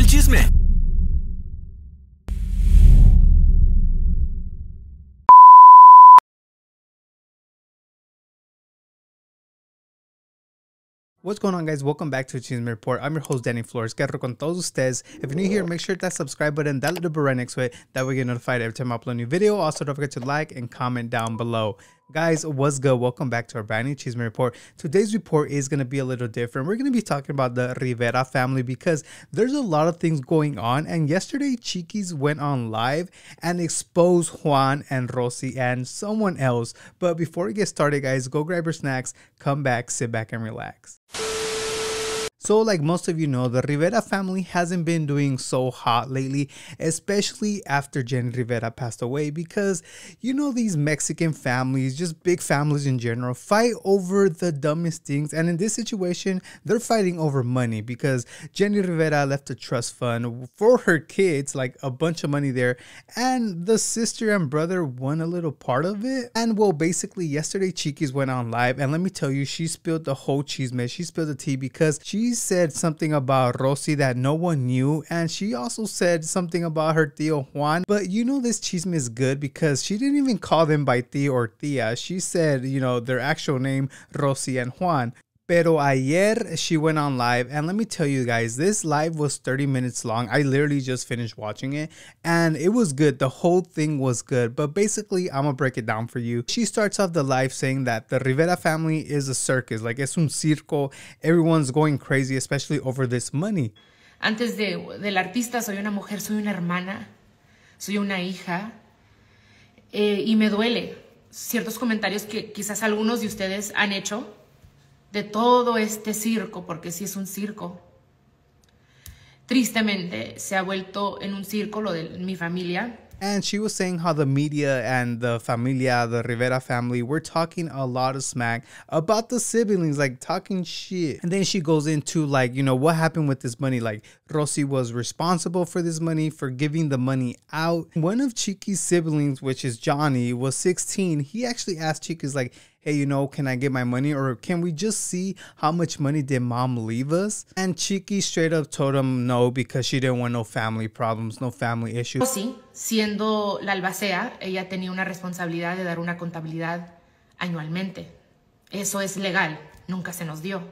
चल चीज में What's going on guys? Welcome back to Achievement Report. I'm your host Danny Flores. Guerrero con todos ustedes. If you're new here, make sure that subscribe button, that little bell right next to it. That way you get notified every time I upload a new video. Also, don't forget to like and comment down below. Guys, what's good? Welcome back to our brand new Cheeseman Report. Today's report is going to be a little different. We're going to be talking about the Rivera family because there's a lot of things going on. And yesterday, Cheekies went on live and exposed Juan and Rosy and someone else. But before we get started, guys, go grab your snacks, come back, sit back, and relax. So like most of you know, the Rivera family hasn't been doing so hot lately, especially after Jenny Rivera passed away because you know these Mexican families, just big families in general, fight over the dumbest things and in this situation, they're fighting over money because Jenny Rivera left a trust fund for her kids, like a bunch of money there, and the sister and brother won a little part of it. And well, basically yesterday Chiquis went on live and let me tell you, she spilled the whole cheese man. She spilled the tea because she she said something about Rosy that no one knew, and she also said something about her tío Juan. But you know this chisme is good because she didn't even call them by tío or tía. She said, you know, their actual name, Rosy and Juan. Pero ayer she went on live, and let me tell you guys, this live was 30 minutes long. I literally just finished watching it, and it was good. The whole thing was good, but basically, I'm gonna break it down for you. She starts off the live saying that the Rivera family is a circus, like it's un circo. Everyone's going crazy, especially over this money. Antes de, del artista, soy una mujer, soy una hermana, soy una hija, eh, y me duele ciertos comentarios que quizás algunos de ustedes han hecho de todo este circo, porque sí es un circo. Tristemente se ha vuelto en un circo lo de mi familia. And she was saying how the media and the familia, the Rivera family, were talking a lot of smack about the siblings, like talking shit. And then she goes into, like, you know, what happened with this money? Like, Rossi was responsible for this money, for giving the money out. One of Chiki's siblings, which is Johnny, was 16. He actually asked Chiki's, like, hey, you know, can I get my money or can we just see how much money did mom leave us? And Chiki straight up told him no because she didn't want no family problems, no family issues. Sí, siendo la albacea, ella tenía una responsabilidad de dar una contabilidad anualmente. Eso es legal, nunca se nos dio.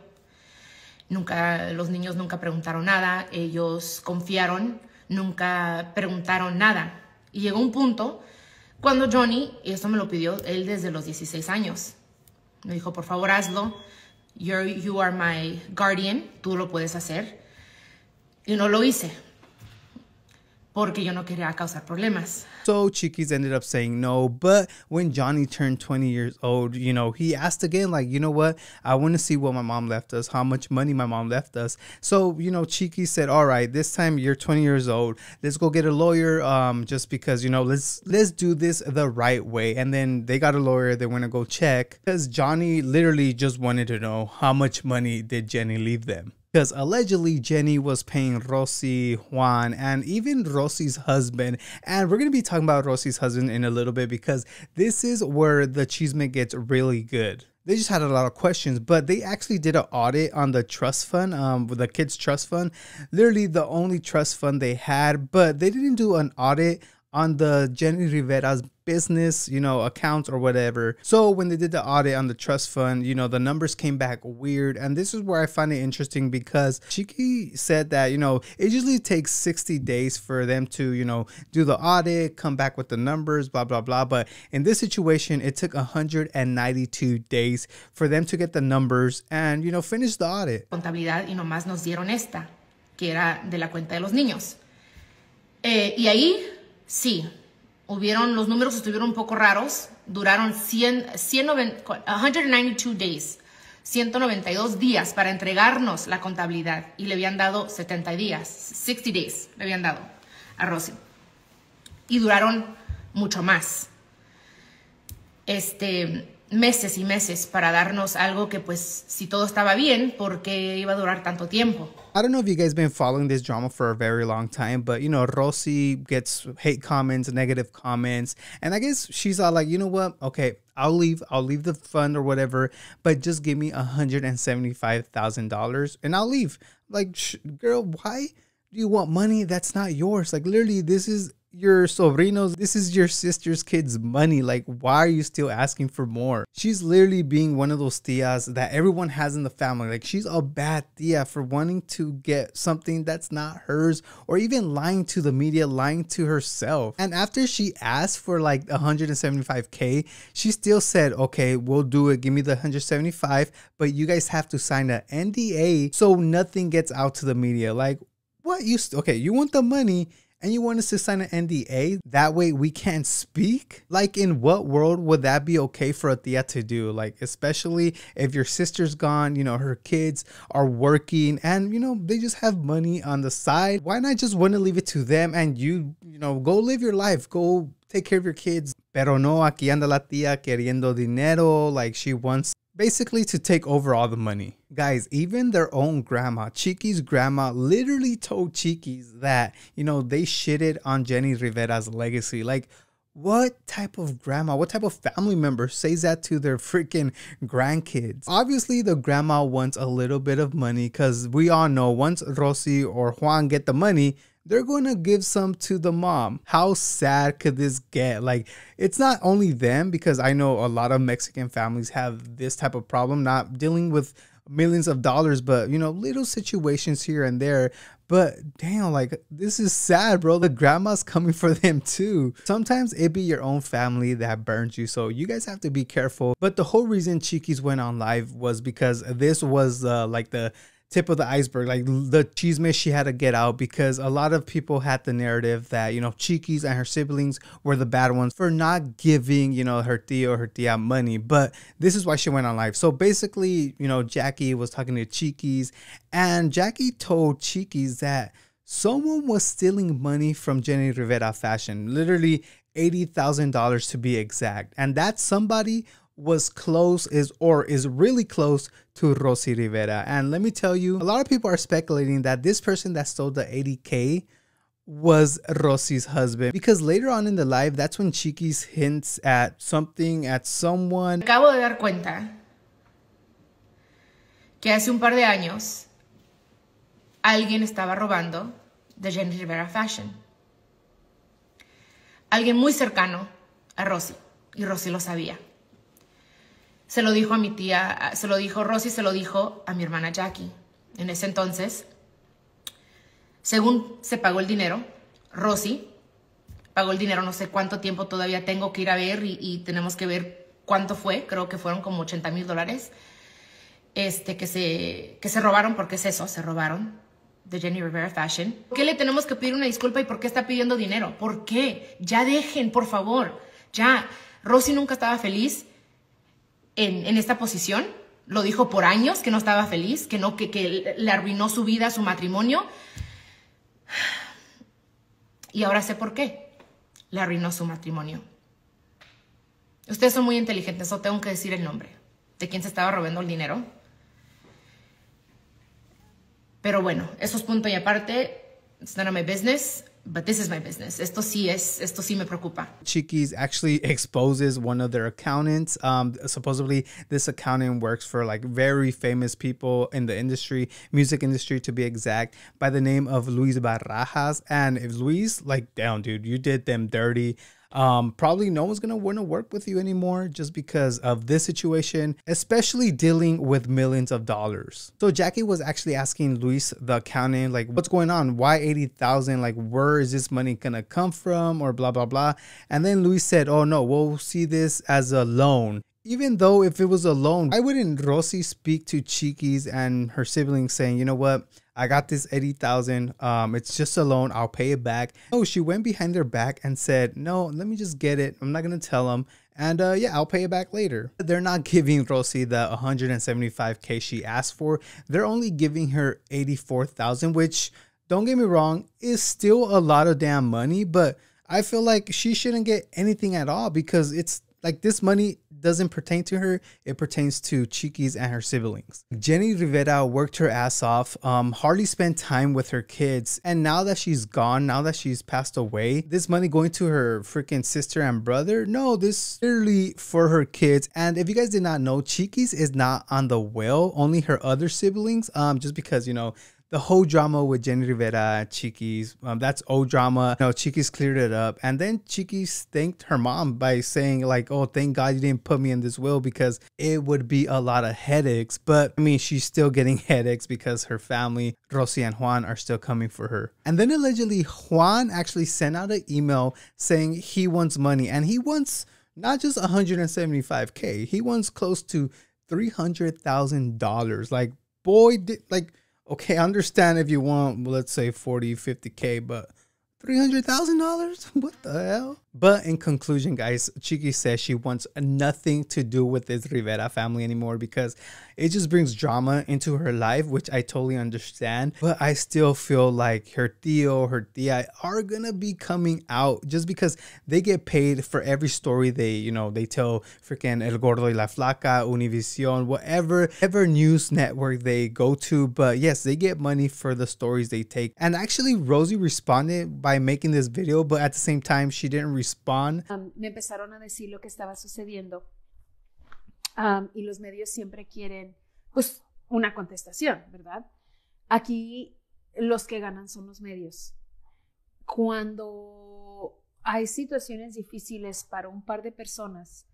Nunca, los niños nunca preguntaron nada, ellos confiaron, nunca preguntaron nada. Y llegó un punto cuando Johnny, y esto me lo pidió él desde los 16 años, me dijo, por favor hazlo, you are my guardian, tú lo puedes hacer. Y no lo hice, porque yo no quería causar problemas. So Chiquis ended up saying no, but when Johnny turned 20 years old, you know, he asked again, like, you know what, I want to see what my mom left us, how much money my mom left us. So, you know, Chiqui said, all right, this time you're 20 years old, let's go get a lawyer, um, just because, you know, let's let's do this the right way. And then they got a lawyer, they want to go check because Johnny literally just wanted to know how much money did Jenny leave them because allegedly Jenny was paying Rossi, Juan, and even Rossi's husband. And we're going to be talking about Rossi's husband in a little bit because this is where the cheesement gets really good they just had a lot of questions, but they actually did an audit on the trust fund, um, the kids' trust fund, literally the only trust fund they had, but they didn't do an audit on the Jenny Rivera's business, you know, accounts or whatever. So when they did the audit on the trust fund, you know, the numbers came back weird. And this is where I find it interesting because Chiki said that, you know, it usually takes 60 days for them to, you know, do the audit, come back with the numbers, blah, blah, blah. But in this situation, it took 192 days for them to get the numbers and, you know, finish the audit. Contabilidad y nomás nos dieron esta, que era de la cuenta de los niños. Eh, y ahí, sí, hubieron, los números estuvieron un poco raros, duraron 100, 192 days, 192 días para entregarnos la contabilidad y le habían dado 70 días, 60 days le habían dado a Rosy. Y duraron mucho más. Este, meses y meses para darnos algo que pues si todo estaba bien, porque iba a durar tanto tiempo? I don't know if you guys been following this drama for a very long time, but you know, Rossi gets hate comments, negative comments, and I guess she's all like, you know what? Okay, I'll leave, I'll leave the fund or whatever, but just give me $175,000 and I'll leave. Like, girl, why do you want money that's not yours? Like, literally, this is your sobrinos, this is your sister's kid's money. Like, why are you still asking for more? She's literally being one of those tias that everyone has in the family. Like, she's a bad tia for wanting to get something that's not hers or even lying to the media, lying to herself. And after she asked for like 175K, she still said, okay, we'll do it. Give me the 175, but you guys have to sign an NDA so nothing gets out to the media. Like, what you okay you want the money and you want us to sign an NDA? That way we can't speak? Like, in what world would that be okay for a tia to do? Like, especially if your sister's gone, you know, her kids are working and, you know, they just have money on the side. Why not just want to leave it to them and you, you know, go live your life, go take care of your kids? Pero no, aquí anda la tía queriendo dinero, like she wants basically to take over all the money. Guys, even their own grandma, Chiqui's grandma, literally told Chiqui's that, you know, they shitted on Jenny Rivera's legacy. Like, what type of grandma, what type of family member says that to their freaking grandkids? Obviously, the grandma wants a little bit of money because we all know once Rossi or Juan get the money, they're going to give some to the mom. How sad could this get? Like, it's not only them, because I know a lot of Mexican families have this type of problem, not dealing with millions of dollars, but you know, little situations here and there. But damn, like this is sad, bro. The grandma's coming for them too. Sometimes it be your own family that burns you. So you guys have to be careful. But the whole reason Cheekies went on live was because this was uh, like the tip of the iceberg. Like the cheese she had to get out because a lot of people had the narrative that, you know, Cheekies and her siblings were the bad ones for not giving, you know, her tia or her tia money. But this is why she went on live. So basically, you know, Jackie was talking to Cheekies and Jackie told Cheekies that someone was stealing money from Jenny Rivera fashion, literally $80,000 to be exact. And that somebody was close is or is really close to Rosy Rivera. And let me tell you, a lot of people are speculating that this person that stole the 80k was Rosy's husband because later on in the live that's when Chiquis hints at something at someone. Acabo de dar cuenta que hace un par de años alguien estaba robando de Jenny Rivera Fashion. Alguien muy cercano a Rosy y Rosy lo sabía. Se lo dijo a mi tía, se lo dijo Rosy, se lo dijo a mi hermana Jackie. En ese entonces, según se pagó el dinero, Rosy pagó el dinero, no sé cuánto tiempo todavía tengo que ir a ver y, tenemos que ver cuánto fue, creo que fueron como 80 mil dólares, este, que, se, que se robaron, porque es eso, se robaron de Jenny Rivera Fashion. ¿Por qué le tenemos que pedir una disculpa y por qué está pidiendo dinero? ¿Por qué? Ya dejen, por favor. Ya, Rosy nunca estaba feliz, en, esta posición, lo dijo por años que no estaba feliz, que, no, que, le arruinó su vida, su matrimonio. Y ahora sé por qué le arruinó su matrimonio. Ustedes son muy inteligentes, no tengo que decir el nombre de quién se estaba robando el dinero. Pero bueno, eso es punto y aparte. It's none of my business. but this is my business. Esto sí es, esto sí me preocupa. Chiquis actually exposes one of their accountants. Um, supposedly, this accountant works for like very famous people in the industry, music industry to be exact, by the name of Luis Barajas. And if Luis, like, down, dude, you did them dirty. Um, probably no one's gonna want to work with you anymore just because of this situation, especially dealing with millions of dollars. So Jackie was actually asking Luis, the accountant, like, what's going on? Why 80,000? Like, where is this money gonna come from? Or blah, blah, blah. And then Luis said, oh no, we'll see this as a loan. Even though if it was alone, I wouldn't Rossi speak to Cheekies and her siblings saying, you know what, I got this 80,000. Um, it's just a loan. I'll pay it back. Oh, she went behind their back and said, no, let me just get it. I'm not going to tell them. And uh, yeah, I'll pay it back later. They're not giving Rosie the 175K she asked for. They're only giving her 84,000, which don't get me wrong, is still a lot of damn money, but I feel like she shouldn't get anything at all because it's like this money doesn't pertain to her, it pertains to Chiquis and her siblings. Jenny Rivera worked her ass off, um, hardly spent time with her kids. And now that she's gone, now that she's passed away, this money going to her freaking sister and brother? No, this literally for her kids. And if you guys did not know, Chiquis is not on the will, only her other siblings, um, just because, you know, the whole drama with Jenny Rivera, Chiquis, um, that's old drama. You know, Chiquis cleared it up. And then Chiquis thanked her mom by saying, like, oh, thank God you didn't put me in this will because it would be a lot of headaches. But I mean, she's still getting headaches because her family, Rosy and Juan, are still coming for her. And then allegedly, Juan actually sent out an email saying he wants money and he wants not just 175K, he wants close to $300,000. Like, boy, did, like, okay, I understand if you want, let's say 40, 50K, but $300,000? What the hell? But in conclusion, guys, Chiki says she wants nothing to do with this Rivera family anymore because it just brings drama into her life, which I totally understand. But I still feel like her Theo, her Thea are gonna be coming out just because they get paid for every story they, you know, they tell freaking El Gordo y la Flaca, Univision, whatever, ever news network they go to. But yes, they get money for the stories they take. And actually, Rosie responded by making this video, but at the same time, she didn't respond. Um, me empezaron a decir lo que estaba sucediendo. y los medios siempre quieren, pues, una contestación, ¿verdad? Aquí los que ganan son los medios. Cuando hay situaciones difíciles para un par de personas,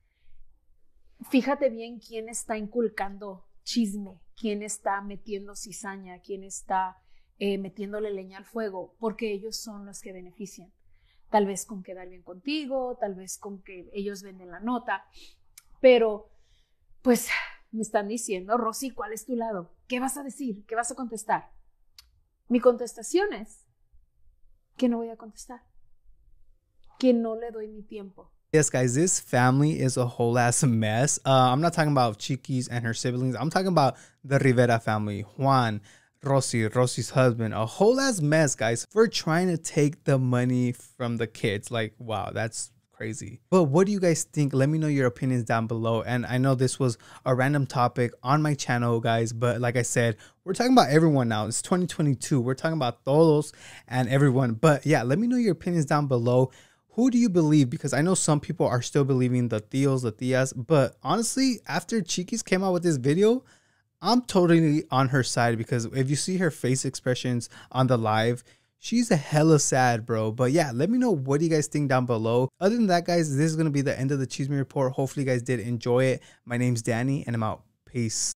fíjate bien quién está inculcando chisme, quién está metiendo cizaña, quién está eh, metiéndole leña al fuego, porque ellos son los que benefician. Tal vez con quedar bien contigo, tal vez con que ellos venden la nota, pero Pues me están diciendo, Rosy, ¿cuál es tu lado? ¿Qué vas a decir? ¿Qué vas a contestar? Mi contestación es que no voy a contestar, que no le doy mi tiempo. Yes, guys, this family is a whole ass mess. Uh, I'm not talking about Chiquis and her siblings. I'm talking about the Rivera family, Juan, Rosy, Rosy's husband, a whole ass mess, guys. For trying to take the money from the kids. Like, wow, that's crazy. But what do you guys think? Let me know your opinions down below. And I know this was a random topic on my channel, guys, but like I said, we're talking about everyone now. It's 2022. We're talking about todos and everyone. But yeah, let me know your opinions down below. Who do you believe? Because I know some people are still believing the Tholos, the Theas. but honestly, after Cheekies came out with this video, I'm totally on her side because if you see her face expressions on the live, She's a hella sad, bro. But yeah, let me know what you guys think down below. Other than that, guys, this is going to be the end of the Cheese Me Report. Hopefully, you guys did enjoy it. My name's Danny, and I'm out. Peace.